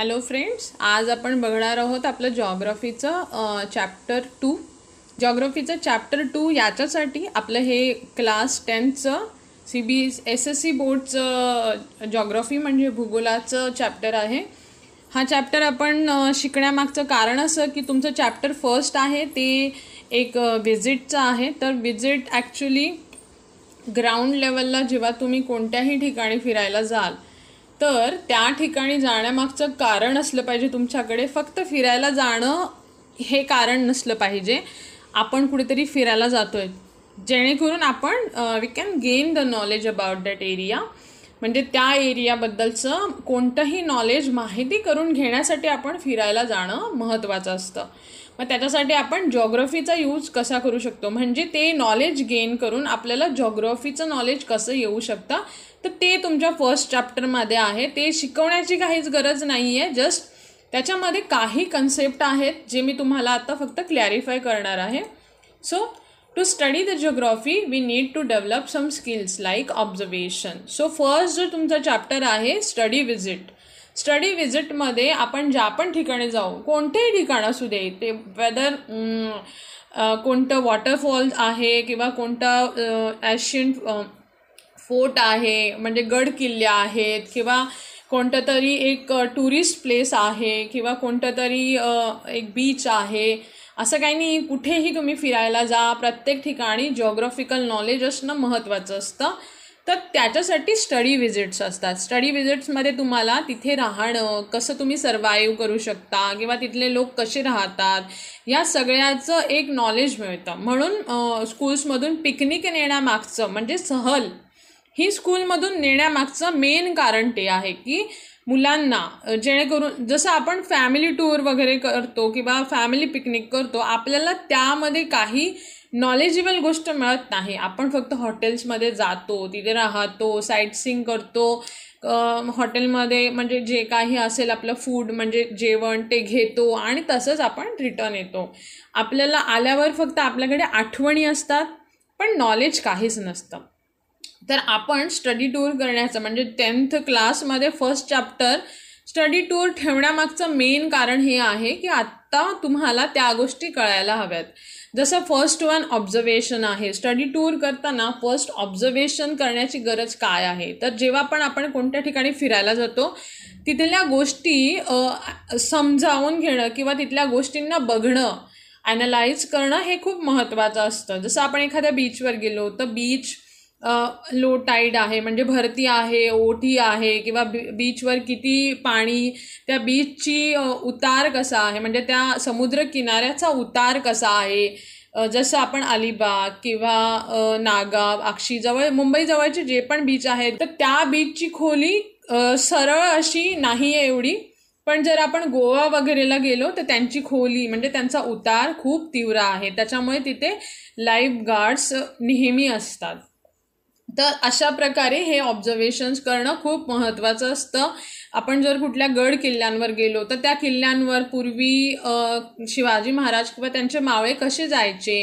hello friends आज आपण बघणार आहोत आपलं जॉग्रफीचं चॅप्टर टू जॉग्रफीचं चॅप्टर टू याच्यासाठी आपलं हे क्लास टेनचं C B S S C बोर्डचं जॉग्रफी म्हणजे भूगोलाचं चॅप्टर आहे हा चॅप्टर आपण शिकण्यामागचं कारण असं की तुमचं चॅप्टर फर्स्ट आहे ते एक विजिटचं आहे तर विजिट ॲक्च्युली ग्राउंड लेवलला जेव्हा तुम्ही कोणत्याही ठिकाणी फिरायला जाल तर त्या ठिकाणी जाण्यामागचं कारण असलं पाहिजे तुमच्याकडे फक्त फिरायला जाणं हे कारण नसलं पाहिजे आपण कुठेतरी फिरायला जातोय जेणेकरून आपण we can gain the knowledge about that area म्हणजे त्या एरियाबद्दलचं कोणतंही नॉलेज माहिती करून घेण्यासाठी आपण फिरायला जाणं महत्त्वाचं असतं मग त्याच्यासाठी आपण जॉग्रफीचा यूज कसा करू शकतो म्हणजे ते नॉलेज गेन करून आपल्याला जॉग्रफीचं नॉलेज कसं येऊ शकतं तर ते तुमच्या फर्स्ट चॅप्टरमध्ये आहे ते शिकवण्याची काहीच गरज नाही आहे जस्ट त्याच्यामध्ये काही कन्सेप्ट आहेत जे मी तुम्हाला आता फक्त क्लॅरिफाय करणार आहे so to study the geography we need to develop some skills like observation so first जो तुमचा चॅप्टर आहे स्टडी विजिट स्टडी विजिटमध्ये आपण ज्या पण ठिकाणी जाऊ कोणतेही ठिकाण असू दे ते वेदर mm, कोणतं वॉटरफॉल्स आहे किंवा कोणता ॲशियन फोर्ट आहे म्हणजे गड किल्ले आहेत किंवा कोणतं तरी एक टुरिस्ट प्लेस आहे किंवा कोणतं तरी एक बीच आहे असं काही नाही कुठेही तुम्ही फिरायला जा प्रत्येक ठिकाणी जॉग्रॉफिकल नॉलेज असणं महत्त्वाचं असतं तर त्याच्यासाठी स्टडी विजिट्स असतात स्टडी विजिट्समध्ये तुम्हाला तिथे राहणं कसं तुम्ही सर्वाईव्ह करू शकता किंवा तिथले लोक कसे राहतात या सगळ्याचं एक नॉलेज मिळतं म्हणून स्कूल्समधून पिकनिक नेण्यामागचं म्हणजे सहल ही स्कूलमधून नेण्यामागचं मेन कारण ते आहे की मुलांना जेणेकरून जसं आपण फॅमिली टूर वगैरे करतो किंवा फॅमिली पिकनिक करतो आपल्याला त्यामध्ये काही नॉलेजेबल गोष्ट मिळत नाही आपण फक्त हॉटेल्समध्ये जातो तिथे राहतो साईटसिंग करतो हॉटेलमध्ये म्हणजे जे काही असेल आपलं फूड म्हणजे जेवण ते घेतो आणि तसंच आपण रिटर्न येतो आपल्याला आल्यावर फक्त आपल्याकडे आठवणी असतात पण नॉलेज काहीच नसतं तर आपण स्टडी टूर करण्याचं म्हणजे टेन्थ क्लासमध्ये फर्स्ट चॅप्टर स्टडी टूर ठेवण्यामागचं मेन कारण हे आहे की आत्ता तुम्हाला त्या गोष्टी कळायला हव्यात जसं फर्स्ट वन ऑब्झर्वेशन आहे स्टडी टूर करताना फर्स्ट ऑब्झर्वेशन करण्याची गरज काय आहे तर जेव्हा पण आपण कोणत्या ठिकाणी फिरायला जातो तिथल्या गोष्टी समजावून घेणं किंवा तिथल्या गोष्टींना बघणं ॲनालाइज करणं हे खूप महत्त्वाचं असतं जसं आपण एखाद्या बीचवर गेलो तर बीच लो टाईड आहे म्हणजे भरती आहे ओठी आहे किंवा बी बीचवर किती पाणी त्या बीचची उतार कसा आहे म्हणजे त्या समुद्र किनाऱ्याचा उतार कसा आहे जसं आपण अलिबाग किंवा नागाव मुंबई मुंबईजवळचे जे पण बीच आहेत तर त्या बीचची खोली सरळ अशी नाही आहे एवढी पण जर आपण गोवा वगैरेला गेलो तर त्यांची खोली म्हणजे त्यांचा उतार खूप तीव्र आहे त्याच्यामुळे तिथे लाईफ गार्ड्स नेहमी असतात तर अशा प्रकारे हे ऑब्झर्वेशन्स करणं खूप महत्त्वाचं असतं आपण जर कुठल्या गड किल्ल्यांवर गेलो तर त्या किल्ल्यांवर पूर्वी शिवाजी महाराज किंवा त्यांचे मावळे कसे जायचे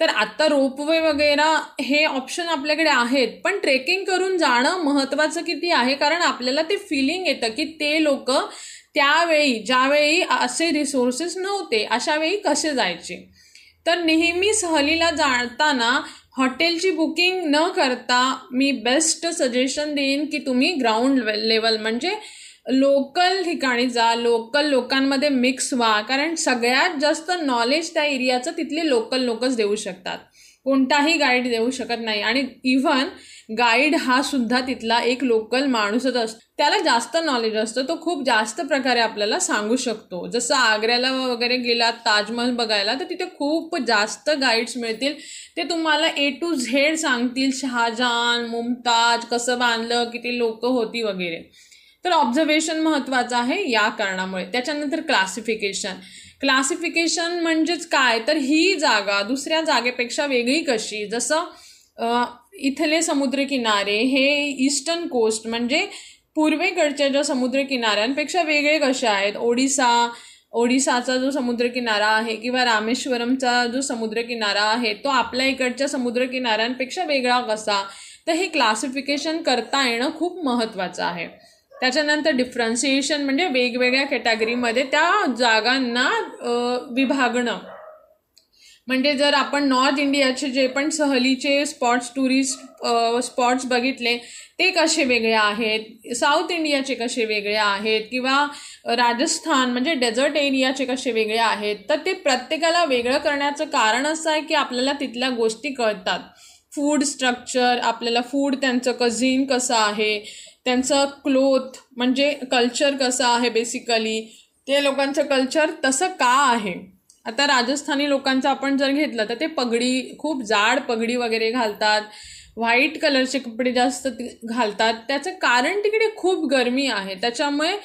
तर आत्ता रोपवे वगैरे हे ऑप्शन आपल्याकडे आहेत पण ट्रेकिंग करून जाणं महत्त्वाचं किती आहे कारण आपल्याला ते फिलिंग येतं की ते लोक त्यावेळी ज्यावेळी असे रिसोर्सेस नव्हते अशावेळी कसे जायचे तर नेहमी सहलीला जाताना हॉटेलची बुकिंग न करता मी बेस्ट सजेशन देईन की तुम्ही ग्राउंड लेवल म्हणजे लोकल ठिकाणी जा लोकल लोकांमध्ये मिक्स व्हा कारण सगळ्यात जास्त नॉलेज त्या एरियाचं तिथले लोकल लोकच देऊ शकतात कोणताही गाईड देऊ शकत नाही आणि इव्हन गाईड हा सुद्धा तिथला एक लोकल माणूसच असतो त्याला जास्त नॉलेज असतं तो खूप जास्त प्रकारे आपल्याला सांगू शकतो जसं आग्र्याला वगैरे गेलात ताजमहल बघायला तर तिथे खूप जास्त गाईड्स मिळतील ते तुम्हाला ए टू झेड सांगतील शहाजहान मुमताज कसं बांधलं किती लोक होती वगैरे तर ऑब्झर्वेशन महत्त्वाचं आहे या कारणामुळे त्याच्यानंतर क्लासिफिकेशन क्लासिफिकेशन म्हणजेच काय तर ही जागा दुसऱ्या जागेपेक्षा वेगळी कशी जसं इथले समुद्रकिनारे हे ईस्टर्न कोस्ट म्हणजे पूर्वेकडच्या ज्या समुद्रकिनाऱ्यांपेक्षा वेगळे कसे आहेत ओडिसा ओडिसाचा जो समुद्रकिनारा आहे किंवा रामेश्वरमचा जो समुद्रकिनारा आहे तो आपल्या इकडच्या समुद्रकिनाऱ्यांपेक्षा वेगळा कसा तर हे क्लासिफिकेशन करता येणं खूप महत्त्वाचं आहे त्याच्यानंतर डिफरन्सिएशन म्हणजे वेगवेगळ्या कॅटेगरीमध्ये त्या जागांना विभागणं म्हणजे जर आपण नॉर्थ इंडियाचे जे पण सहलीचे स्पॉट्स टुरिस्ट स्पॉट्स बघितले ते कसे वेगळे आहेत साऊथ इंडियाचे कसे वेगळे आहेत किंवा राजस्थान म्हणजे डेझर्ट एरियाचे कसे वेगळे आहेत तर ते प्रत्येकाला वेगळं करण्याचं कारण असं आहे की आपल्याला तिथल्या गोष्टी कळतात फूड स्ट्रक्चर आपल्याला फूड त्यांचं कझिन कसं आहे त्यांचं क्लोथ म्हणजे कल्चर कसं आहे बेसिकली ते लोकांचं कल्चर तसं का आहे आता राजस्थानी लोकांचं आपण जर घेतलं तर ते पगडी खूप जाड पगडी वगैरे घालतात व्हाईट कलरचे कपडे जास्त घालतात त्याचं कारण तिकडे खूप गरमी आहे त्याच्यामुळे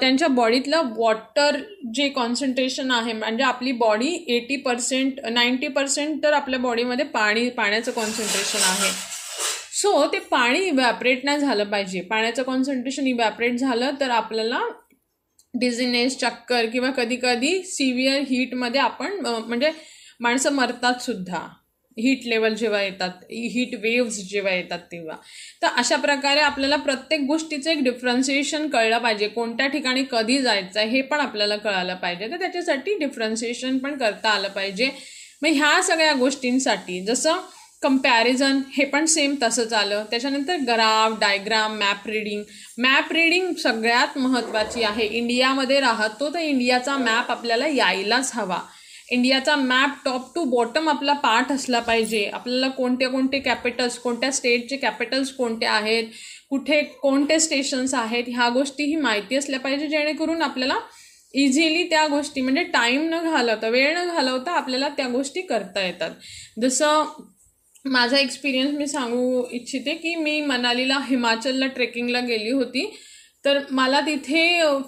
त्यांच्या बॉडीतलं वॉटर जे कॉन्सन्ट्रेशन आहे म्हणजे आपली body eighty percent ninety percent तर आपल्या बॉडीमध्ये पाणी पाण्याचं कॉन्सन्ट्रेशन आहे सो ते पाणी इव्हॅपरेट नाही झालं पाहिजे पाण्याचं कॉन्सन्ट्रेशन इव्हॅपरेट झालं तर आपल्याला डिझिनेस चक्कर किंवा कधी कधी सिव्हिअर हीटमध्ये आपण म्हणजे माणसं मरतात सुद्धा हीट लेवल जेव्हा येतात हीट वेव्स जेव्हा येतात तेव्हा तर अशा प्रकारे आपल्याला प्रत्येक गोष्टीचं एक डिफरन्सिएशन कळलं पाहिजे कोणत्या ठिकाणी कधी जायचं आहे हे पण आपल्याला कळालं पाहिजे तर त्याच्यासाठी डिफरन्सिएशन पण करता आलं पाहिजे मग ह्या सगळ्या गोष्टींसाठी जसं कंपॅरिझन हे पण सेम तसंच आलं त्याच्यानंतर graph diagram map reading map reading सगळ्यात महत्त्वाची आहे इंडियामध्ये राहतो तर इंडियाचा मॅप आपल्याला यायलाच हवा इंडियाचा मॅप टॉप टू बॉटम आपला पार्ट असला पाहिजे आपल्याला कोणते कोणते कॅपिटल्स कोणत्या स्टेटचे कॅपिटल्स कोणते आहेत कुठे कोणते स्टेशन्स आहेत ह्या गोष्टी ही माहिती असल्या पाहिजे जेणेकरून आपल्याला इझिली त्या गोष्टी म्हणजे टाईम न घालवता वेळ न घालवता आपल्याला त्या गोष्टी करता येतात जसं माझा एक्सपिरियन्स मी सांगू इच्छिते की मी मनालीला हिमाचलला ट्रेकिंगला गेली होती तर मला तिथे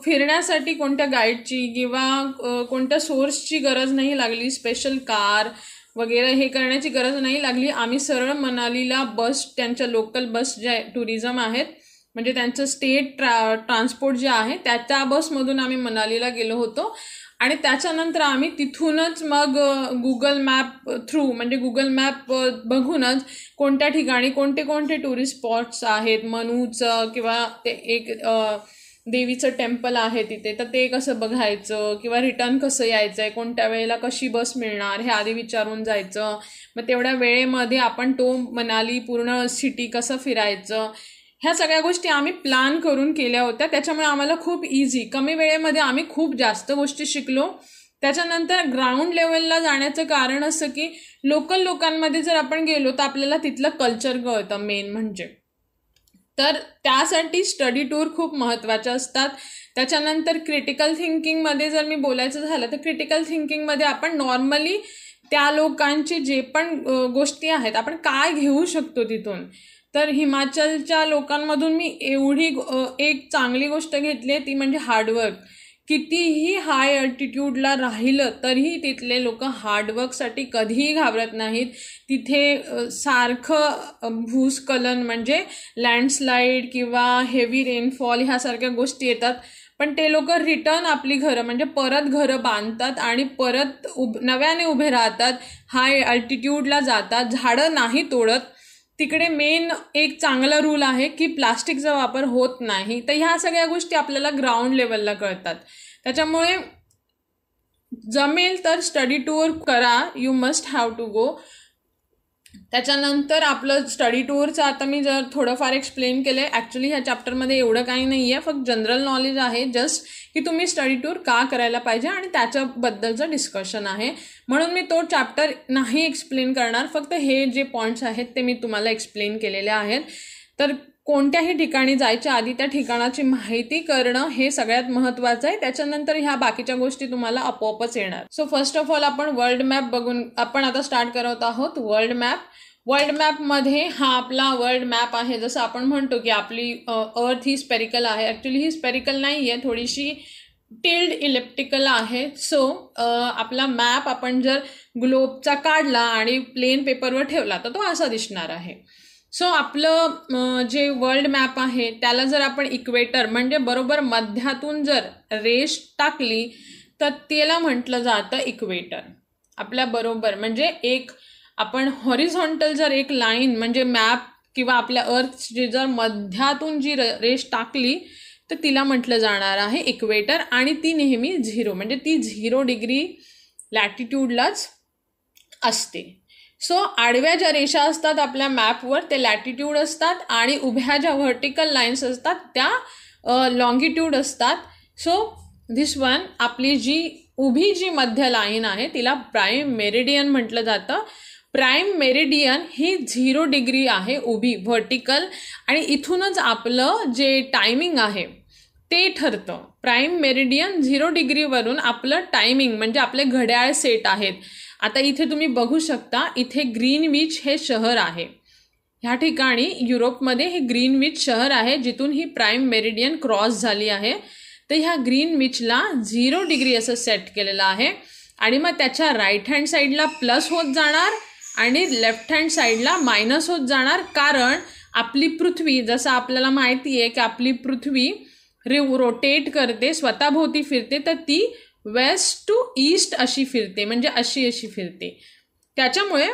फिरण्यासाठी कोणत्या गाईडची किंवा कोणत्या सोर्सची गरज नाही लागली स्पेशल कार वगैरे हे करण्याची गरज नाही लागली आम्ही सरळ मनालीला बस त्यांच्या लोकल बस ज्या टुरिझम आहेत म्हणजे त्यांचं स्टेट ट्रा ट्रान्सपोर्ट जे आहे त्या त्या बसमधून आम्ही मनालीला गेलो होतो आणि त्याच्यानंतर आम्ही तिथूनच मग गुगल मॅप थ्रू म्हणजे गुगल मॅप बघूनच कोणत्या ठिकाणी कोणते कोणते टुरिस्ट स्पॉट्स आहेत मनूचं किंवा ते एक देवीचं टेम्पल आहे तिथे तर ते कसं बघायचं किंवा रिटर्न कसं यायचं आहे कोणत्या वेळेला कशी बस मिळणार हे आधी विचारून जायचं मग तेवढ्या वेळेमध्ये आपण तो मनाली पूर्ण सिटी कसं फिरायचं ह्या सगळ्या गोष्टी आम्ही प्लॅन करून केल्या होत्या त्याच्यामुळे आम्हाला खूप इझी कमी वेळेमध्ये आम्ही खूप जास्त गोष्टी शिकलो त्याच्यानंतर ग्राउंड लेवलला जाण्याचं कारण असं की लोकल लोकांमध्ये जर आपण गेलो तर आपल्याला तिथलं कल्चर कळतं मेन म्हणजे तर त्यासाठी स्टडी टूर खूप महत्त्वाच्या असतात त्याच्यानंतर क्रिटिकल थिंकिंगमध्ये जर मी बोलायचं झालं तर क्रिटिकल थिंकिंगमध्ये आपण नॉर्मली त्या लोकांचे जे पण गोष्टी आहेत आपण काय घेऊ शकतो तिथून तर हिमाचलच्या लोकांमधून मी एवढी एक चांगली गोष्ट घेतली आहे ती म्हणजे हार्डवर्क कितीही हाय अल्टिट्यूडला राहिलं तरीही तिथले लोक हार्डवर्कसाठी कधीही घाबरत नाहीत तिथे सारखं भूस्खलन म्हणजे लँडस्लाईड किंवा हेवी रेनफॉल ह्यासारख्या गोष्टी येतात पण ते लोक रिटर्न आपली घरं म्हणजे परत घरं बांधतात आणि परत उब नव्याने उभे राहतात हाय अल्टिट्यूडला जातात झाडं नाही तोडत तिकडे मेन एक चांगला रूल आहे की प्लास्टिकचा वापर होत नाही तर ह्या सगळ्या गोष्टी आपल्याला ग्राउंड लेवलला कळतात त्याच्यामुळे जमेल तर स्टडी टूर करा you must have to go त्याच्यानंतर आपलं स्टडी टूरचं आता मी जर थोडंफार एक्सप्लेन केलं आहे ॲक्च्युली ह्या चॅप्टरमध्ये एवढं काही नाही आहे फक्त जनरल नॉलेज आहे जस्ट की तुम्ही स्टडी टूर का करायला पाहिजे आणि त्याच्याबद्दलचं डिस्कशन आहे म्हणून मी तो चॅप्टर नाही एक्सप्लेन करणार फक्त हे जे पॉईंट्स आहेत ते मी तुम्हाला एक्सप्लेन केलेले आहेत तर कोणत्याही ठिकाणी जायच्या आधी त्या ठिकाणाची माहिती करणं हे सगळ्यात महत्त्वाचं आहे त्याच्यानंतर ह्या बाकीच्या गोष्टी तुम्हाला आपोआपच येणार सो फर्स्ट ऑफ ऑल आपण वर्ल्ड मॅप बघून आपण आता स्टार्ट करत आहोत वर्ल्ड मॅप वर्ल्ड मॅपमध्ये हा आपला वर्ल्ड मॅप आहे जसं आपण म्हणतो की आपली अर्थ ही स्पेरिकल आहे ॲक्च्युली ही स्पेरिकल नाही आहे थोडीशी टिल्ड इलेप्टिकल आहे सो आपला मॅप आपण जर ग्लोबचा काढला आणि प्लेन पेपरवर ठेवला तर तो असा दिसणार आहे सो आपलं जे वर्ल्ड मॅप आहे त्याला जर आपण इक्वेटर म्हणजे बरोबर मध्यातून जर रेष टाकली तर त्याला म्हटलं जातं इक्वेटर आपल्या बरोबर म्हणजे एक आपण हॉरिझॉन्टल जर एक लाईन म्हणजे मॅप किंवा आपल्या अर्थची जर मध्यातून जी रेष टाकली तर तिला म्हटलं जाणार आहे इक्वेटर आणि ती नेहमी झिरो म्हणजे ती झिरो डिग्री लॅटिट्यूडलाच असते सो आडव्या ज्या रेषा असतात आपल्या मॅपवर ते लॅटिट्यूड असतात आणि उभ्या ज्या व्हर्टिकल लाईन्स असतात त्या लॉंगिट्यूड असतात सो धिस वन आपली जी उभी जी मध्य लाईन आहे तिला प्राईम मेरिडियन म्हटलं जातं प्राईम मेरिडियन ही झिरो डिग्री आहे उभी व्हर्टिकल आणि इथूनच आपलं जे टायमिंग आहे ते ठरतं प्राईम मेरिडियन झिरो डिग्रीवरून आपलं टायमिंग म्हणजे आपले घड्याळ सेट आहेत आता इथे तुम्ही बघू शकता इथे ग्रीनविच हे शहर आहे ह्या ठिकाणी युरोपमध्ये हे ग्रीनविच शहर आहे जिथून ही प्राईम मेरिडियन क्रॉस झाली आहे तर ह्या ग्रीनविचला झिरो डिग्री असं सेट केलेलं आहे आणि मग त्याच्या राईट हँड साईडला प्लस होत जाणार आणि लेफ्ट हँड साईडला मायनस होत जाणार कारण आपली पृथ्वी जसं आपल्याला माहिती आहे की आपली पृथ्वी रे रोटेट करते स्वतःभोवती फिरते तर ती वेस्ट टू ईस्ट अशी फिरते म्हणजे अशी अशी फिरते त्याच्यामुळे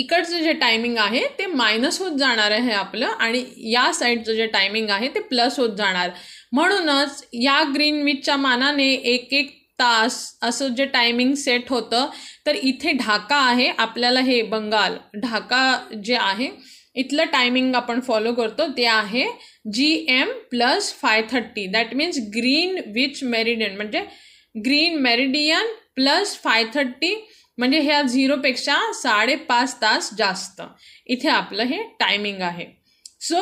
इकडचं जे टायमिंग आहे ते मायनस होत जाणार आहे आपलं आणि या साईडचं जे टायमिंग आहे ते प्लस होत जाणार म्हणूनच या ग्रीन मिचच्या मानाने एक एक तास असं जे टायमिंग सेट होतं तर इथे ढाका आहे आपल्याला हे बंगाल ढाका जे आहे इथलं टायमिंग आपण फॉलो करतो ते आहे G M plus five thirty that means Greenwich meridian म्हणजे green meridian plus five thirty म्हणजे ह्या झिरोपेक्षा साडेपाच तास जास्त इथे आपलं हे टायमिंग आहे सो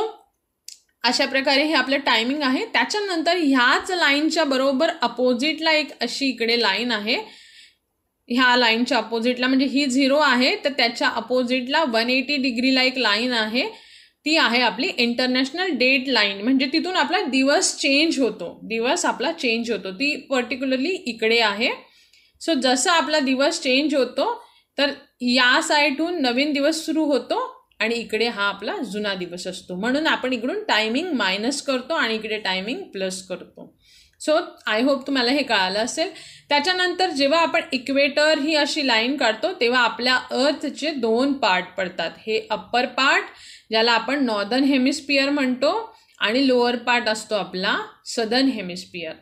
अशा प्रकारे हे आपलं टायमिंग आहे त्याच्यानंतर ह्याच लाईनच्या बरोबर अपोजिटला एक अशी इकडे लाईन आहे ह्या लाईनच्या अपोजिटला म्हणजे ही झिरो आहे तर त्याच्या अपोजिटला वन एटी डिग्रीला एक लाईन आहे ती आहे आपली इंटरनॅशनल डेट लाईन म्हणजे तिथून आपला दिवस चेंज होतो दिवस आपला चेंज होतो ती पर्टिक्युलरली इकडे आहे सो जसं आपला दिवस चेंज होतो तर या साईडहून नवीन दिवस सुरू होतो आणि इकडे हा आपला जुना दिवस असतो म्हणून आपण इकडून टायमिंग मायनस करतो आणि इकडे टायमिंग प्लस करतो सो आय होप तुम्हाला हे कळालं असेल त्याच्यानंतर जेव्हा आपण इक्वेटर ही अशी लाईन काढतो तेव्हा आपल्या अर्थचे दोन पार्ट पडतात हे अप्पर पार्ट ज्याला आपण नॉर्दर्न हेमिस्पियर म्हणतो आणि लोअर पार्ट असतो आपला सदर्न हेमिस्पियर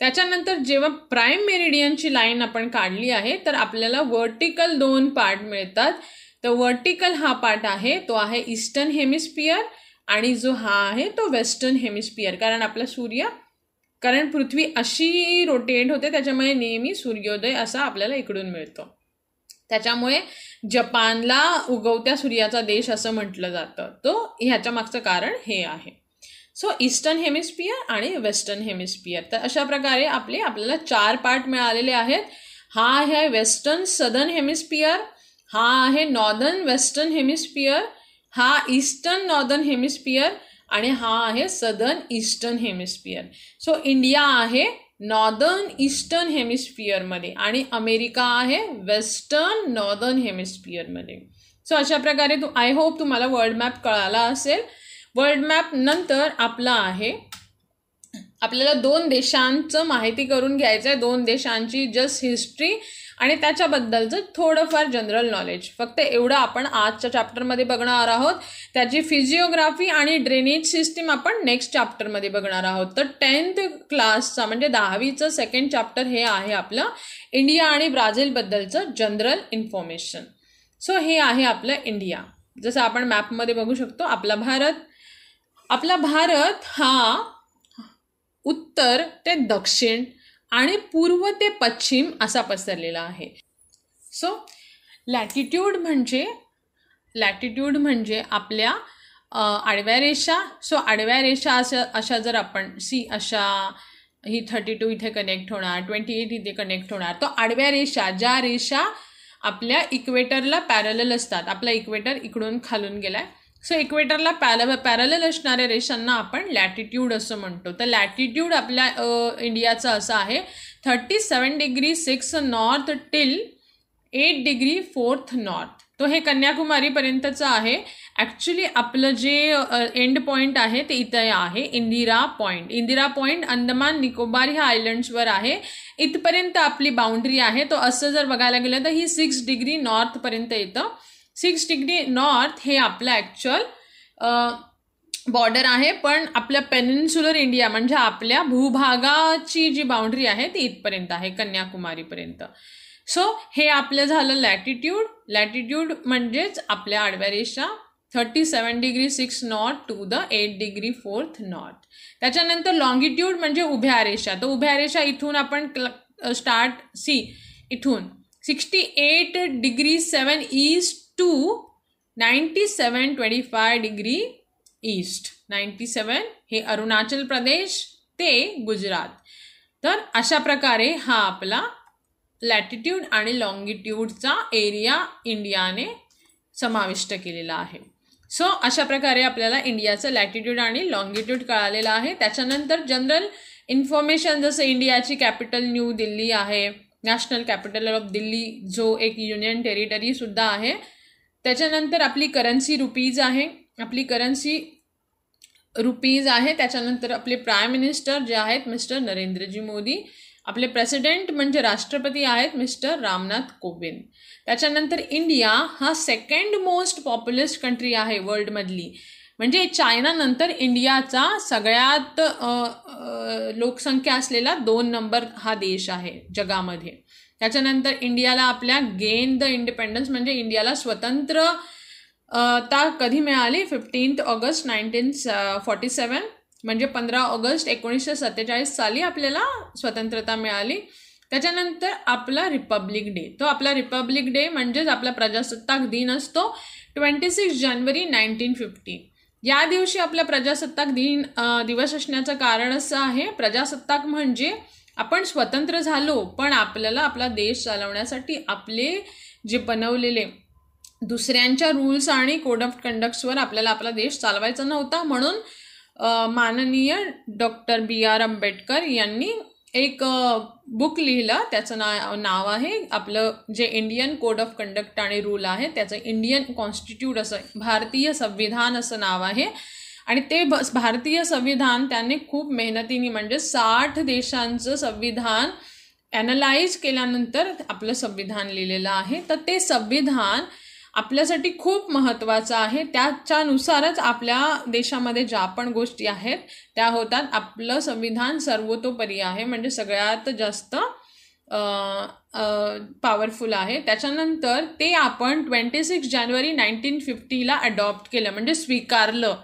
त्याच्यानंतर जेव्हा प्राईम मेरिडियनची लाईन आपण काढली आहे तर आपल्याला वर्टिकल दोन पार्ट मिळतात तर वर्टिकल हा पार्ट आहे तो आहे ईस्टर्न हेमिस्पियर आणि जो हा आहे तो वेस्टर्न हेमिस्पियर कारण आपला सूर्य कारण पृथ्वी अशी रोटेट होते त्याच्यामुळे नेहमी सूर्योदय असा आपल्याला इकडून मिळतो त्याच्यामुळे जपानला उगवत्या सूर्याचा देश असं म्हटलं जातं तो ह्याच्या मागचं कारण हे आहे सो ईस्टर्न हेमिस्पियर आणि वेस्टर्न हेमिस्पियर तर अशा प्रकारे आपले आपल्याला चार पार्ट मिळालेले आहेत हा आहे वेस्टर्न सदर्न हेमिस्पियर हा आहे नॉर्दर्न वेस्टर्न हेमिस्पियर हा ईस्टर्न नॉर्दर्न हेमिस्पियर आणि हा आहे southern eastern hemisphere so India आहे नॉर्दर्न ईस्टर्न हेमिस्फियरमध्ये आणि अमेरिका आहे वेस्टर्न नॉर्दर्न हेमिस्फिअरमध्ये सो अशा प्रकारे तू आय होप तुम्हाला वर्ल्ड मॅप कळाला असेल वर्ल्ड मॅप नंतर आपला आहे आपल्याला दोन देशांचं माहिती करून घ्यायचं आहे दोन देशांची जस्ट हिस्ट्री आणि त्याच्याबद्दलचं थोडंफार जनरल नॉलेज फक्त एवढं आपण आजच्या चॅप्टरमध्ये बघणार आहोत त्याची फिजिओग्राफी आणि ड्रेनेज सिस्टीम आपण नेक्स्ट चॅप्टरमध्ये बघणार आहोत तर टेन्थ क्लासचा म्हणजे दहावीचं सेकंड चॅप्टर हे आहे आपलं इंडिया आणि ब्राझीलबद्दलचं जनरल इन्फॉर्मेशन सो हे आहे आपलं इंडिया जसं आपण मॅपमध्ये बघू शकतो आपला भारत आपला भारत हा उत्तर ते दक्षिण आणि पूर्व ते पश्चिम असा पसरलेला आहे सो लॅटिट्यूड म्हणजे लॅटिट्यूड म्हणजे आपल्या आडव्या रेषा सो आडव्या रेषा अशा अशा जर आपण सी अशा ही थर्टी टू इथे कनेक्ट होणार ट्वेंटी एट इथे कनेक्ट होणार तो आडव्या रेषा ज्या रेषा आपल्या इक्वेटरला पॅरल असतात आपला इक्वेटर इकडून खालून गेला आहे सो इक्वेटरला पॅल पॅरल असणाऱ्या रेषांना आपण लॅटिट्यूड असं म्हणतो तर लॅटिट्यूड आपल्या इंडियाचं असं आहे thirty seven degree six north till eight degree fourth north तो हे कन्याकुमारीपर्यंतचं आहे ॲक्च्युली आपलं जे एंड पॉईंट आहे ते इथं आहे इंदिरा पॉईंट इंदिरा पॉईंट अंदमान निकोबार ह्या आयलंड्सवर आहे इथपर्यंत आपली बाउंड्री आहे तो असं जर बघायला गेलं तर ही सिक्स डिग्री नॉर्थपर्यंत येतं सिक्स डिग्री नॉर्थ हे आपलं ॲक्च्युअल बॉर्डर आहे पण आपल्या पेनिन्सुलर इंडिया म्हणजे आपल्या भूभागाची जी बाउंड्री आहे ती इथपर्यंत आहे कन्याकुमारीपर्यंत सो हे आपलं झालं लॅटिट्यूड लॅटिट्यूड म्हणजेच आपल्या आडव्या रेषा thirty seven degree six north to the eight degree fourth north त्याच्यानंतर लॉंगिट्यूड म्हणजे उभ्या रेषा तर उभ्या रेषा इथून आपण स्टार्ट सी इथून sixty eight degree seven east to ninety seven twenty five degree east ninety seven हे अरुणाचल प्रदेश ते गुजरात तर अशा प्रकारे हा आपला लॅटिट्यूड आणि लॉंगिट्यूडचा एरिया इंडियाने समाविष्ट केलेला आहे सो so, अशा प्रकारे आपल्याला इंडियाचं लॅटिट्यूड आणि लॉंगिट्यूड कळालेलं आहे त्याच्यानंतर जनरल इन्फॉर्मेशन जसं इंडियाची कॅपिटल न्यू दिल्ली आहे नॅशनल कॅपिटल ऑफ दिल्ली जो एक युनियन टेरिटरीसुद्धा आहे त्याच्यानंतर आपली करन्सी रुपीज आहे आपली करन्सी रुपीज आहे त्याच्यानंतर आपले प्राईम मिनिस्टर जे आहेत मिस्टर नरेंद्रजी मोदी आपले प्रेसिडेंट म्हणजे राष्ट्रपती आहेत मिस्टर रामनाथ कोविंद त्याच्यानंतर इंडिया हा सेकंड मोस्ट पॉप्युलस्ट कंट्री आहे वर्ल्डमधली म्हणजे चायनानंतर इंडियाचा सगळ्यात लोकसंख्या असलेला दोन नंबर हा देश आहे जगामध्ये त्याच्यानंतर इंडियाला आपल्या गेन द इंडिपेंडन्स म्हणजे इंडियाला स्वतंत्र ता कधी मिळाली fifteenth August nineteen forty seven म्हणजे पंधरा ऑगस्ट एकोणीसशे सत्तेचाळीस साली आपल्याला स्वतंत्रता मिळाली त्याच्यानंतर आपला रिपब्लिक डे तो आपला रिपब्लिक डे म्हणजेच आपला प्रजासत्ताक दिन असतो twenty six January nineteen fifty या दिवशी आपला प्रजासत्ताक दिन दिवस असण्याचं कारण असं आहे प्रजासत्ताक म्हणजे आपण स्वतंत्र झालो पण आपल्याला आपला देश चालवण्यासाठी आपले जे बनवलेले दुसऱ्यांच्या रूल्स आणि कोड ऑफ कंडक्ट्सवर आपल्याला आपला देश चालवायचा नव्हता म्हणून माननीय डॉक्टर बी आर आंबेडकर यांनी एक बुक लिहिलं त्याचं ना नाव आहे आपलं जे इंडियन कोड ऑफ कंडक्ट आणि रूल आहे त्याचं इंडियन कॉन्स्टिट्यूट असं भारतीय संविधान असं नाव आहे आणि ते भारतीय संविधान त्यांनी खूप मेहनतीने म्हणजे साठ देशांचं संविधान ॲनालाइज केल्यानंतर आपलं संविधान लिहिलेलं आहे तर ते संविधान आपल्यासाठी खूप महत्त्वाचं आहे त्याच्यानुसारच आपल्या देशामध्ये ज्या पण गोष्टी आहेत त्या होतात आपलं संविधान सर्वतोपरी आहे म्हणजे सगळ्यात जास्त पॉवरफुल आहे त्याच्यानंतर ते आपण ट्वेंटी सिक्स जानेवारी नाईन्टीन फिफ्टीला अडॉप्ट केलं म्हणजे स्वीकारलं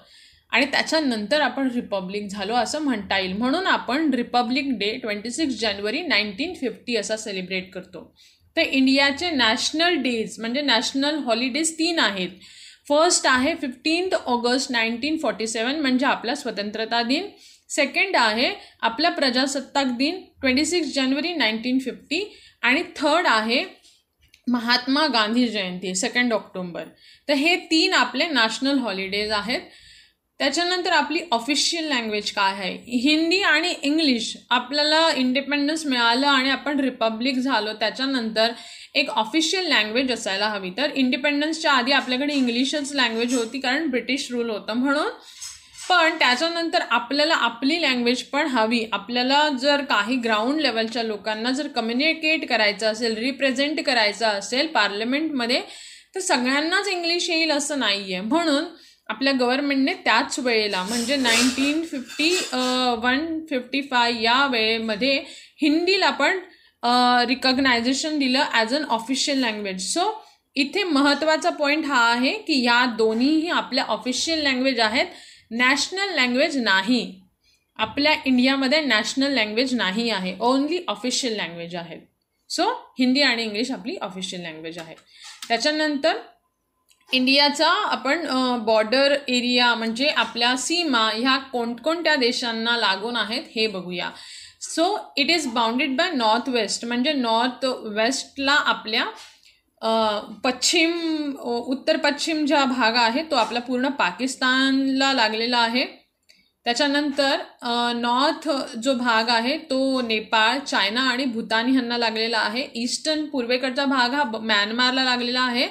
आणि त्याच्यानंतर आपण रिपब्लिक झालो असं म्हणता येईल म्हणून आपण republic day twenty six January nineteen fifty असा सेलिब्रेट करतो तर इंडियाचे नॅशनल डेज म्हणजे नॅशनल हॉलिडेज तीन आहेत फर्स्ट आहे fifteenth August nineteen forty seven म्हणजे आपला स्वतंत्रता दिन सेकंड आहे आपला प्रजासत्ताक दिन twenty six January nineteen fifty आणि थर्ड आहे महात्मा गांधी जयंती सेकंड ऑक्टोंबर तर हे तीन आपले नॅशनल हॉलिडेज आहेत त्याच्यानंतर आपली ऑफिशियल लँग्वेज काय आहे हिंदी आणि इंग्लिश आपल्याला इंडिपेंडन्स मिळालं आणि आपण रिपब्लिक झालो त्याच्यानंतर एक ऑफिशियल लँग्वेज असायला हवी तर इंडिपेंडन्सच्या आधी आपल्याकडे इंग्लिशच लँग्वेज होती कारण ब्रिटिश रूल होतं म्हणून पण त्याच्यानंतर आपल्याला आपली लँग्वेज पण हवी आपल्याला जर काही ग्राउंड लेवलच्या लोकांना जर कम्युनिकेट करायचं असेल रिप्रेझेंट करायचं असेल पार्लमेंटमध्ये तर सगळ्यांनाच इंग्लिश येईल असं नाही आहे म्हणून आपल्या गव्हर्नमेंटने त्याच वेळेला म्हणजे nineteen fifty one fifty five या वेळेमध्ये हिंदीला पण रिकग्नायझेशन दिलं as an official language so इथे महत्त्वाचा पॉईंट हा आहे की या दोन्हीही आपल्या ऑफिशियल लँग्वेज आहेत नॅशनल लँग्वेज नाही आपल्या इंडियामध्ये नॅशनल लँग्वेज नाही आहे ओन्ली ऑफिशियल लँग्वेज आहे सो हिंदी आणि इंग्लिश आपली ऑफिशियल लँग्वेज आहे त्याच्यानंतर इंडियाचा आपण बॉर्डर एरिया म्हणजे आपल्या सीमा ह्या कोणकोणत्या देशांना लागून आहेत हे बघूया so it is bounded by north west म्हणजे नॉर्थ वेस्टला आपल्या पश्चिम उत्तर पश्चिम ज्या भाग आहे तो आपला पूर्ण पाकिस्तानला लागलेला आहे त्याच्यानंतर नॉर्थ जो भाग आहे तो नेपाळ चायना आणि भूतान ह्यांना लागलेला आहे ईस्टर्न पूर्वेकडचा भाग हा म्यानमारला लागलेला आहे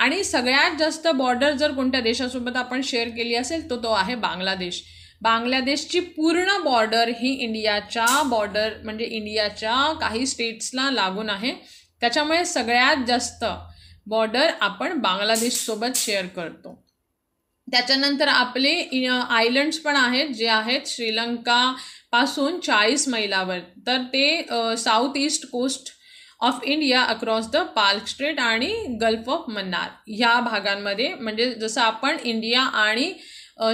आणि सगळ्यात जास्त बॉर्डर जर कोणत्या देशासोबत आपण शेअर केली असेल तो तो आहे बांगलादेश बांगलादेशची पूर्ण बॉर्डर ही इंडियाच्या बॉर्डर म्हणजे इंडियाच्या काही स्टेट्सला लागून आहे त्याच्यामुळे सगळ्यात जास्त बॉर्डर आपण बांगलादेशसोबत शेअर करतो त्याच्यानंतर आपले आयलंड्स पण आहेत जे आहेत श्रीलंकापासून चाळीस मैलावर तर ते south east coast of India across the Palk strait आणि गल्फ ऑफ मन्नार ह्या भागांमध्ये म्हणजे जसं आपण इंडिया आणि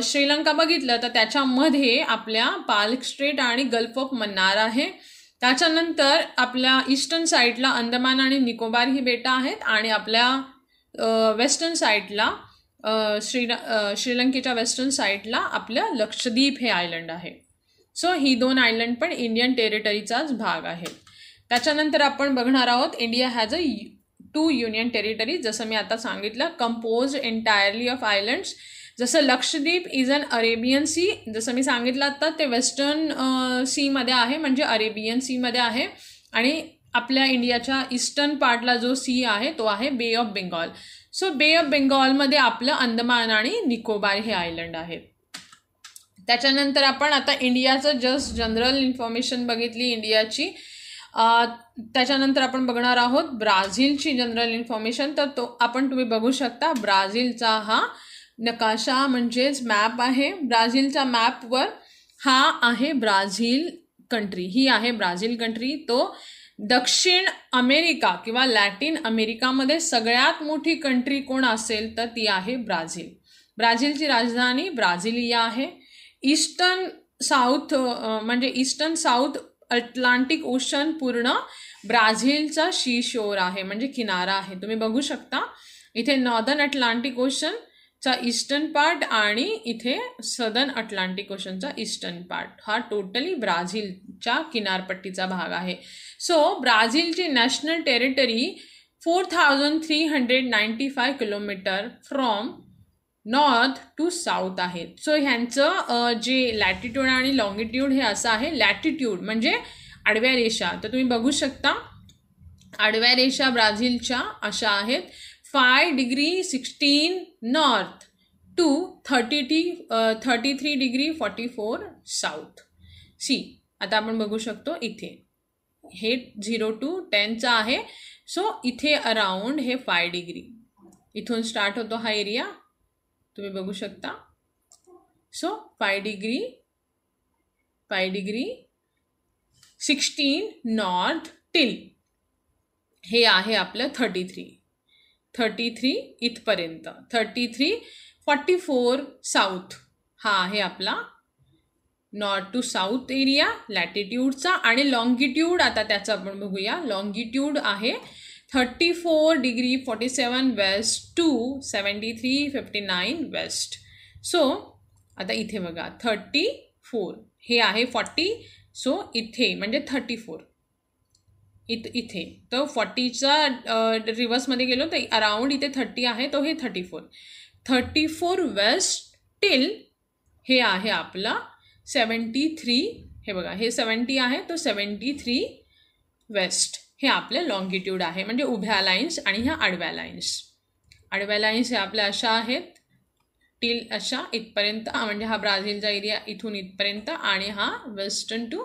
श्रीलंका बघितलं तर त्याच्यामध्ये आपल्या पार्क स्ट्रेट आणि गल्फ ऑफ मन्नार आहे त्याच्यानंतर आपल्या ईस्टर्न साईडला अंदमान आणि निकोबार ही बेटं आहेत आणि आपल्या वेस्टर्न साईडला श्री श्रीलंकेच्या वेस्टर्न साईडला आपलं लक्षद्वीप हे आयलंड आहे सो ही दोन आयलंड पण इंडियन टेरिटरीचाच भाग आहे त्याच्यानंतर आपण बघणार आहोत India has a two union territory जसं मी आता सांगितलं कंपोज एंटायरली ऑफ आयलंड्स जसं Lakshadweep is in Arabian sea जसं मी सांगितलं आता ते वेस्टर्न सीमध्ये आहे म्हणजे अरेबियन सीमध्ये आहे आणि आपल्या इंडियाच्या ईस्टर्न पार्टला जो सी आहे तो आहे bay of Bengal so bay of बेंगॉलमध्ये आपलं अंदमान आणि निकोबार हे आयलंड आहे त्याच्यानंतर आपण आता इंडियाचं जस्ट जनरल इन्फॉर्मेशन बघितली इंडियाची त्याच्यानंतर आपण बघणार आहोत ब्राझीलची जनरल इन्फॉर्मेशन तर तो आपण तुम्ही बघू शकता ब्राझीलचा हा नकाशा म्हणजेच मॅप आहे ब्राझीलच्या मॅपवर हा आहे ब्राझील कंट्री ही आहे ब्राझील कंट्री तो दक्षिण अमेरिका किंवा लॅटिन अमेरिकामध्ये सगळ्यात मोठी कंट्री कोण असेल तर ती आहे ब्राझील ब्राझीलची राजधानी ब्राझिलिया आहे ईस्टर्न साऊथ म्हणजे ईस्टर्न साऊथ अटलांटिक ओशन पूर्ण ब्राझीलचा शोर आहे म्हणजे किनारा आहे तुम्ही बघू शकता इथे नॉर्दर्न अटलांटिक ओशन चा ईस्टर्न पार्ट आणि इथे सदर्न अटलांटिक ओशनचा ईस्टर्न पार्ट हा टोटली ब्राझीलच्या किनारपट्टीचा भाग आहे सो ब्राझीलची national territory four thousand three hundred ninety five kilometre from north to south आहेत सो ह्यांचं जे लॅटिट्यूड आणि लॉंगिट्यूड हे असं आहे लॅटिट्यूड म्हणजे आडव्या रेषा तर तुम्ही बघू शकता आडव्या रेषा ब्राझीलच्या अशा आहेत five degree sixteen north to thirty टी thirty three degree forty four south see आता आपण बघू शकतो इथे हे झिरो टू टेनचा आहे सो इथे अराउंड हे फाय डिग्री इथून स्टार्ट होतो हा एरिया तुम्ही बघू शकता so five degree five degree sixteen north till हे आहे आपलं थर्टी थ्री थर्टी थ्री इथपर्यंत thirty three forty four south हा आहे आपला नॉर्थ टू साऊथ एरिया लॅटिट्यूडचा आणि लॉंगिट्यूड आता त्याचं आपण बघूया लॉंगिट्यूड आहे thirty four degree forty seven west to seventy three fifty nine west so आता इथे बघा थर्टी फोर हे आहे फॉर्टी सो इथे म्हणजे थर्टी फोर इत इथे तर फॉर्टीचा रिवर्समध्ये गेलो तर अराऊंड इथे थर्टी आहे तो हे thirty four thirty four west till हे आहे आपला सेवन्टी थ्री हे बघा हे सेवन्टी आहे तो सेवन्टी थ्री वेस्ट हे आपलं लॉंगिट्यूड आहे म्हणजे उभ्या लाईन्स आणि ह्या आडव्या लाईन्स आडव्या लाईन्स हे आपल्या अशा आहेत टील अशा इथपर्यंत म्हणजे हा ब्राझीलचा एरिया इथून इथपर्यंत आणि हा वेस्टर्न टू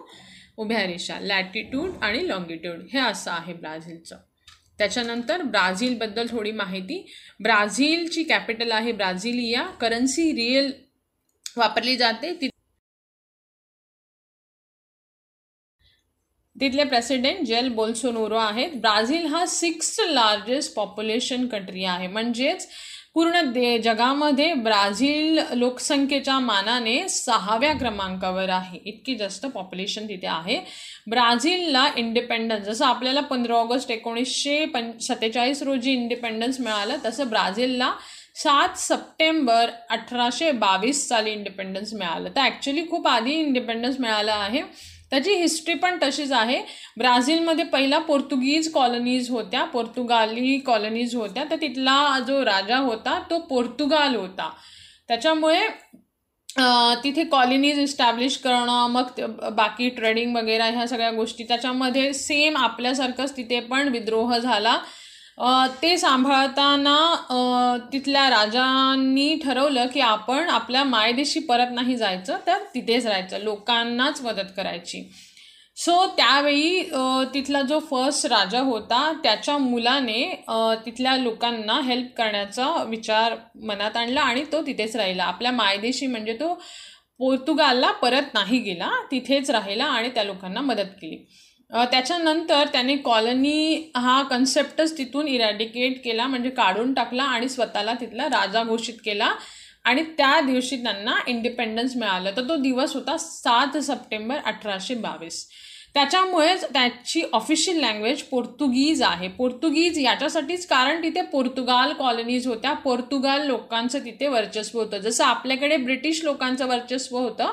उभ्या रेषा लॅटिट्यूड आणि लॉंगिट्यूड हे असं आहे ब्राझीलचं त्याच्यानंतर ब्राझीलबद्दल थोडी माहिती ब्राझीलची कॅपिटल आहे ब्राझिलिया करन्सी रिअल वापरली जाते ती तिथले प्रेसिडेंट जेल बोल्सोनोरो आहेत ब्राझील हा सिक्स्थ लार्जेस्ट पॉप्युलेशन कंट्री आहे म्हणजेच पूर्ण दे जगामध्ये ब्राझील लोकसंख्येच्या मानाने सहाव्या क्रमांकावर आहे इतकी जास्त पॉप्युलेशन तिथे आहे ब्राझीलला इंडिपेंडन्स जसं आपल्याला पंधरा ऑगस्ट एकोणीसशे पं सत्तेचाळीस रोजी इंडिपेंडन्स मिळालं तसं ब्राझीलला सात सप्टेंबर अठराशे बावीस साली इंडिपेंडन्स मिळालं तर ॲक्च्युली खूप आधी इंडिपेंडन्स मिळालं आहे त्याची हिस्ट्री पण तशीच आहे ब्राझीलमध्ये पहिला पोर्तुगीज कॉलनीज होत्या पोर्तुगाली कॉलनीज होत्या तर तिथला जो राजा होता तो पोर्तुगाल होता त्याच्यामुळे तिथे कॉलनीज इस्टॅब्लिश करणं मग बाकी ट्रेडिंग वगैरे ह्या सगळ्या गोष्टी त्याच्यामध्ये सेम आपल्यासारखंच तिथे पण विद्रोह झाला ते सांभाळताना तिथल्या राजांनी ठरवलं की आपण आपल्या मायदेशी परत नाही जायचं तर तिथेच राहायचं लोकांनाच मदत करायची सो त्यावेळी तिथला जो फर्स्ट राजा होता त्याच्या मुलाने तिथल्या लोकांना हेल्प करण्याचा विचार मनात आणला आणि तो तिथेच राहिला आपल्या मायदेशी म्हणजे तो पोर्तुगालला परत नाही गेला तिथेच राहिला आणि त्या लोकांना मदत केली त्याच्यानंतर त्याने कॉलनी हा कन्सेप्टच तिथून इरॅडिकेट केला म्हणजे काढून टाकला आणि स्वतःला तिथला राजा घोषित केला आणि त्या दिवशी त्यांना इंडिपेंडन्स मिळालं तर तो दिवस होता सात सप्टेंबर अठराशे बावीस त्याच्यामुळेच त्याची ऑफिशियल लँग्वेज पोर्तुगीज आहे पोर्तुगीज याच्यासाठीच कारण तिथे पोर्तुगाल कॉलनीज होत्या पोर्तुगाल लोकांचं तिथे वर्चस्व होतं जसं आपल्याकडे ब्रिटिश लोकांचं वर्चस्व होतं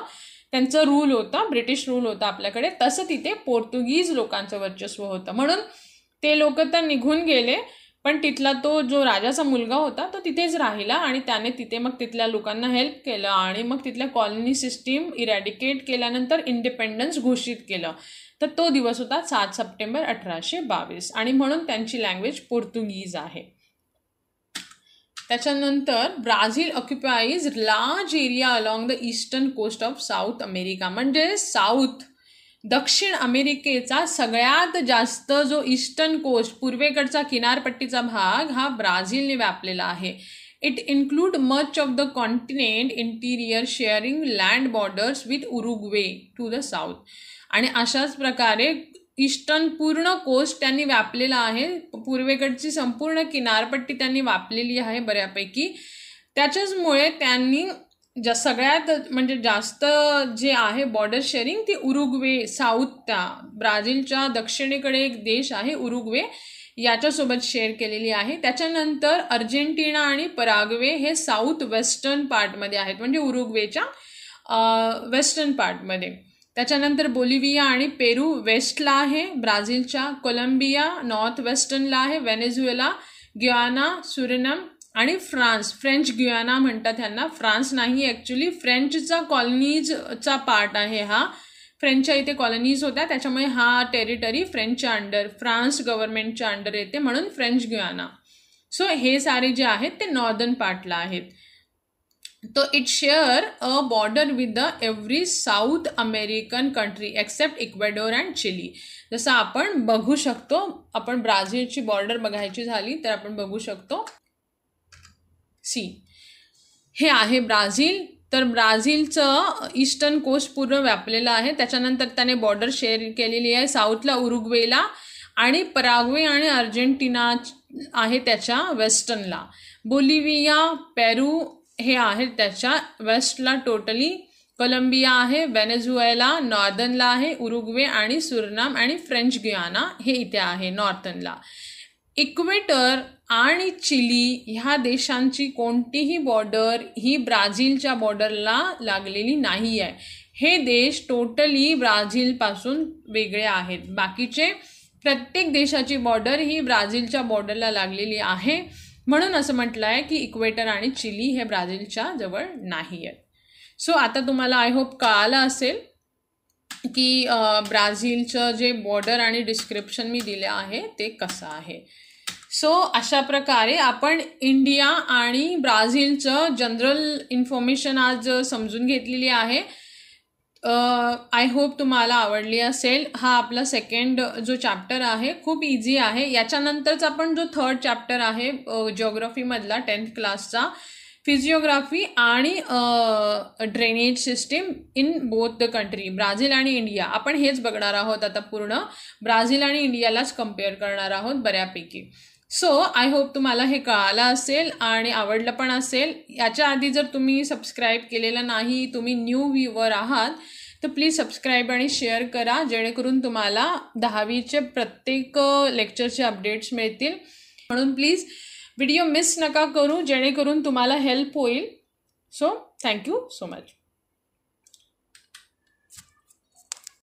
त्यांचं रूल होतं ब्रिटिश रूल होता आपल्याकडे तसं तिथे पोर्तुगीज लोकांचं वर्चस्व होतं म्हणून ते लोक तर निघून गेले पण तिथला तो जो राजाचा मुलगा होता तो तिथेच राहिला आणि त्याने तिथे मग तिथल्या लोकांना हेल्प केलं आणि मग तिथल्या कॉलनी सिस्टीम इरॅडिकेट केल्यानंतर इंडिपेंडन्स घोषित केलं तर तो दिवस होता सात सप्टेंबर अठराशे बावीस आणि म्हणून त्यांची लँग्वेज पोर्तुगीज आहे त्याच्यानंतर Brazil occupies large area along the eastern coast of South America म्हणजे साऊथ दक्षिण अमेरिकेचा सगळ्यात जास्त जो ईस्टर्न कोस्ट पूर्वेकडचा किनारपट्टीचा भाग हा ब्राझीलने व्यापलेला आहे it include much of the continent interior sharing land borders with Uruguay to the south आणि अशाच प्रकारे ईस्टर्न पूर्ण कोस्ट त्यांनी व्यापलेला आहे पूर्वेकडची संपूर्ण किनारपट्टी त्यांनी व्यापलेली आहे बऱ्यापैकी त्याच्याचमुळे त्यांनी ज सगळ्यात म्हणजे जास्त जे आहे बॉर्डर शेअरिंग ती उरुग्वे साऊथ त्या ब्राझीलच्या दक्षिणेकडे एक देश आहे उरुग्वे याच्यासोबत शेअर केलेली आहे त्याच्यानंतर अर्जेंटिना आणि पराग्वे हे साऊथ वेस्टर्न पार्टमध्ये आहेत म्हणजे उरुग्वेच्या वेस्टर्न पार्टमध्ये त्याच्यानंतर बोलिव्हिया आणि पेरू वेस्टला आहे ब्राझीलच्या कोलंबिया नॉर्थ वेस्टर्नला आहे व्हेनेझुएला ग्युआना सुरेनम आणि फ्रान्स फ्रेंच ग्युआना म्हणतात ह्यांना फ्रान्स नाही ॲक्च्युली फ्रेंचचा कॉलनीजचा पार्ट आहे हा फ्रेंचच्या इथे कॉलनीज होत्या त्याच्यामुळे हा टेरिटरी फ्रेंचच्या अंडर फ्रान्स गव्हर्नमेंटच्या अंडर येते म्हणून फ्रेंच ग्युआना सो हे सारे जे आहेत ते नॉर्दर्न पार्टला आहेत तो it share a border with the every South American country except Ecuador and Chile जसं आपण बघू शकतो आपण ब्राझीलची बॉर्डर बघायची झाली तर आपण बघू शकतो सी हे आहे ब्राझील तर ब्राझीलचं ईस्टर्न कोस्ट पूर्ण व्यापलेलं आहे त्याच्यानंतर त्याने बॉर्डर शेअर केलेली आहे साऊथला उरुग्वेला आणि पराग्वे आणि अर्जेंटिना आहे त्याच्या वेस्टर्नला बोलिविया पेरू हे आहे त्याच्या वेस्टला टोटली कोलंबिया आहे वेनेझुएला नॉर्दनला आहे उरुग्वे आणि सुरनाम आणि फ्रेंच गियाना हे इथे आहे नॉर्थनला इक्वेटर आणि चिली ह्या देशांची कोणतीही बॉर्डर ही ब्राझीलच्या बॉर्डरला लागलेली नाही आहे हे देश टोटली ब्राझीलपासून वेगळे आहेत बाकीचे प्रत्येक देशाची बॉर्डर ही ब्राझीलच्या बॉर्डरला लागलेली आहे म्हणून असं म्हटलं आहे की इक्वेटर आणि चिली हे ब्राझीलच्या जवळ नाही आहेत सो आता तुम्हाला आय होप कळालं असेल की ब्राझीलचं जे बॉर्डर आणि डिस्क्रिप्शन मी दिलं आहे ते कसं आहे सो अशा प्रकारे आपण इंडिया आणि ब्राझीलचं जनरल इन्फॉर्मेशन आज समजून घेतलेली आहे आय होप तुम्हाला आवडली असेल हा आपला सेकंड जो चॅप्टर आहे खूप इझी आहे याच्यानंतरच आपण जो थर्ड चॅप्टर आहे जिओग्राफीमधला टेन्थ क्लासचा फिजिओग्राफी आणि drainage system in both the country Brazil आणि इंडिया आपण हेच बघणार आहोत आता पूर्ण ब्राझील आणि इंडियालाच कम्पेअर करणार आहोत बऱ्यापैकी सो आय होप तुम्हाला हे कळालं असेल आणि आवडलं पण असेल याच्या आधी जर तुम्ही सबस्क्राईब केलेलं नाही तुम्ही न्यू व्ह्यूवर आहात तर प्लीज सबस्क्राईब आणि शेअर करा जेणेकरून तुम्हाला दहावीचे प्रत्येक लेक्चरचे अपडेट्स मिळतील म्हणून प्लीज व्हिडिओ मिस नका करू जेणेकरून तुम्हाला हेल्प होईल सो थँक्यू सो मच